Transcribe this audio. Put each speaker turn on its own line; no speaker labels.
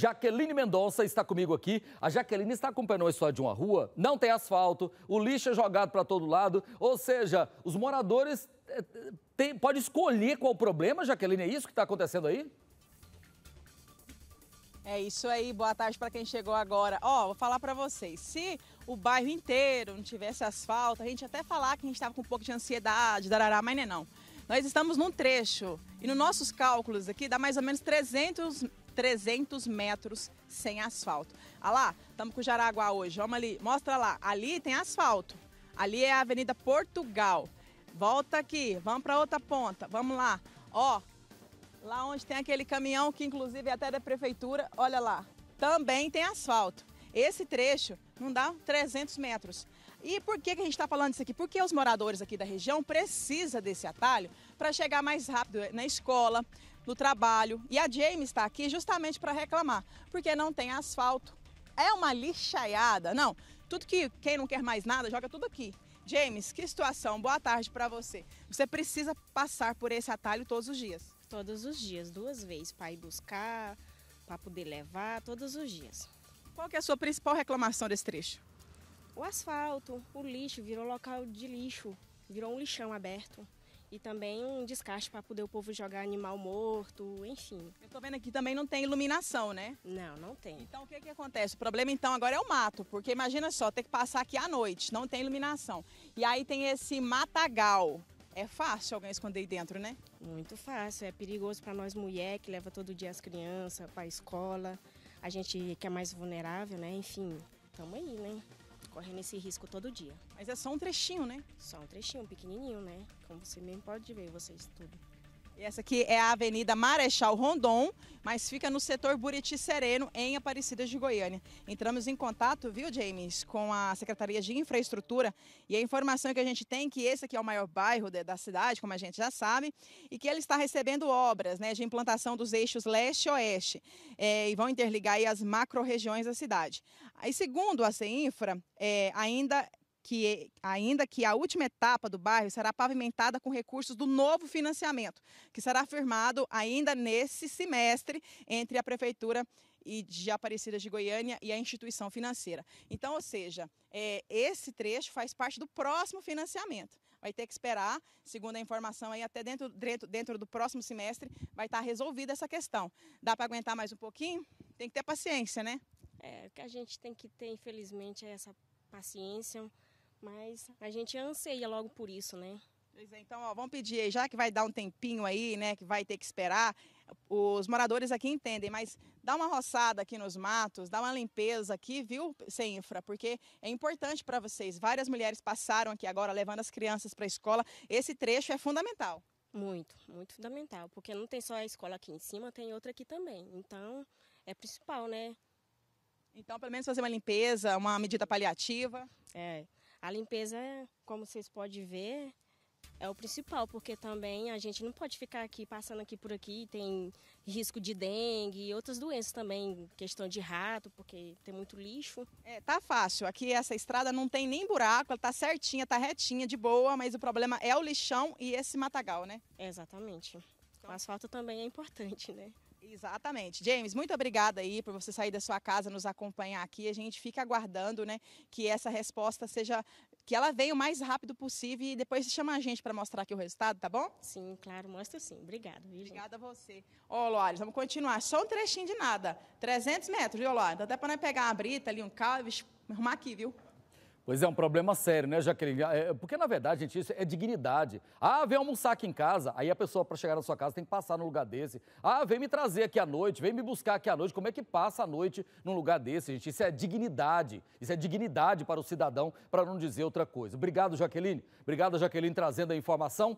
Jaqueline Mendonça está comigo aqui. A Jaqueline está acompanhando a história de uma rua, não tem asfalto, o lixo é jogado para todo lado, ou seja, os moradores eh, têm, podem escolher qual o problema, Jaqueline, é isso que está acontecendo aí?
É isso aí, boa tarde para quem chegou agora. Ó, oh, vou falar para vocês, se o bairro inteiro não tivesse asfalto, a gente até falar que a gente estava com um pouco de ansiedade, darará, mas não é não. Nós estamos num trecho e nos nossos cálculos aqui dá mais ou menos 300 300 metros sem asfalto. Olha ah lá, estamos com Jaraguá hoje. Vamos ali, mostra lá. Ali tem asfalto. Ali é a Avenida Portugal. Volta aqui, vamos para outra ponta. Vamos lá. Ó, lá onde tem aquele caminhão que inclusive é até da prefeitura, olha lá. Também tem asfalto. Esse trecho não dá 300 metros. E por que, que a gente está falando isso aqui? Porque os moradores aqui da região precisam desse atalho para chegar mais rápido na escola, do trabalho. E a Jamie está aqui justamente para reclamar, porque não tem asfalto. É uma lixaiada. Não, tudo que quem não quer mais nada joga tudo aqui. James, que situação. Boa tarde para você. Você precisa passar por esse atalho todos os dias. Todos os dias, duas vezes, para ir buscar, para poder levar, todos os dias. Qual que é a sua principal reclamação desse trecho?
O asfalto, o lixo, virou local de lixo, virou um lixão aberto e também um
descarte para poder o povo jogar animal morto, enfim. Eu estou vendo aqui também não tem iluminação, né? Não, não tem. Então o que, que acontece? O problema então agora é o mato, porque imagina só, ter que passar aqui à noite, não tem iluminação. E aí tem esse matagal. É fácil alguém esconder aí dentro, né? Muito fácil, é perigoso para nós mulher que leva todo dia as crianças para a escola,
a gente que é mais vulnerável, né? Enfim, estamos aí, né? correndo esse risco todo dia. Mas é só um trechinho, né? Só um trechinho, pequenininho, né? Como você mesmo pode ver, vocês tudo.
E essa aqui é a Avenida Marechal Rondon, mas fica no setor Buriti Sereno, em Aparecida de Goiânia. Entramos em contato, viu, James, com a Secretaria de Infraestrutura e a informação que a gente tem é que esse aqui é o maior bairro da cidade, como a gente já sabe, e que ele está recebendo obras né, de implantação dos eixos leste oeste, é, eh, e vão interligar as macro-regiões da cidade. Aí, segundo a CEINFRA, é, ainda que ainda que a última etapa do bairro será pavimentada com recursos do novo financiamento, que será firmado ainda nesse semestre entre a prefeitura e de Aparecida de Goiânia e a instituição financeira. Então, ou seja, é, esse trecho faz parte do próximo financiamento. Vai ter que esperar, segundo a informação aí, até dentro, dentro, dentro do próximo semestre vai estar resolvida essa questão. Dá para aguentar mais um pouquinho? Tem que ter paciência, né?
É, o que a gente tem que ter, infelizmente, é essa paciência mas a gente anseia logo por isso, né? Pois é,
então ó, vamos pedir aí, já que vai dar um tempinho aí, né, que vai ter que esperar, os moradores aqui entendem, mas dá uma roçada aqui nos matos, dá uma limpeza aqui, viu, sem infra, porque é importante para vocês. Várias mulheres passaram aqui agora levando as crianças para a escola. Esse trecho é fundamental. Muito,
muito fundamental, porque não tem só a escola aqui em cima, tem outra aqui também. Então, é principal, né? Então, pelo
menos fazer uma limpeza, uma medida paliativa. É.
A limpeza, como vocês podem ver, é o principal, porque também a gente não pode ficar aqui passando aqui por aqui, tem risco de dengue e outras doenças também, questão de rato, porque tem muito lixo.
É, tá fácil. Aqui essa estrada não tem nem buraco, ela tá certinha, tá retinha, de boa, mas o problema é o lixão e esse matagal, né? É, exatamente. Então o asfalto também é importante, né? Exatamente. James, muito obrigada aí por você sair da sua casa, nos acompanhar aqui. A gente fica aguardando, né, que essa resposta seja que ela venha o mais rápido possível e depois chama a gente para mostrar aqui o resultado, tá bom? Sim, claro,
mostra sim. Obrigada. obrigada a você.
Ó, oh, Loares, vamos continuar. Só um trechinho de nada. 300 metros, viu, Loares? Dá até para nós pegar uma brita ali, um calvo, arrumar aqui, viu?
Pois é, um problema sério, né, Jaqueline? É, é, porque, na verdade, gente, isso é dignidade. Ah, vem almoçar aqui em casa, aí a pessoa, para chegar na sua casa, tem que passar num lugar desse. Ah, vem me trazer aqui à noite, vem me buscar aqui à noite. Como é que passa a noite num lugar desse, gente? Isso é dignidade. Isso é dignidade para o cidadão, para não dizer outra coisa. Obrigado, Jaqueline. Obrigado, Jaqueline, trazendo a informação.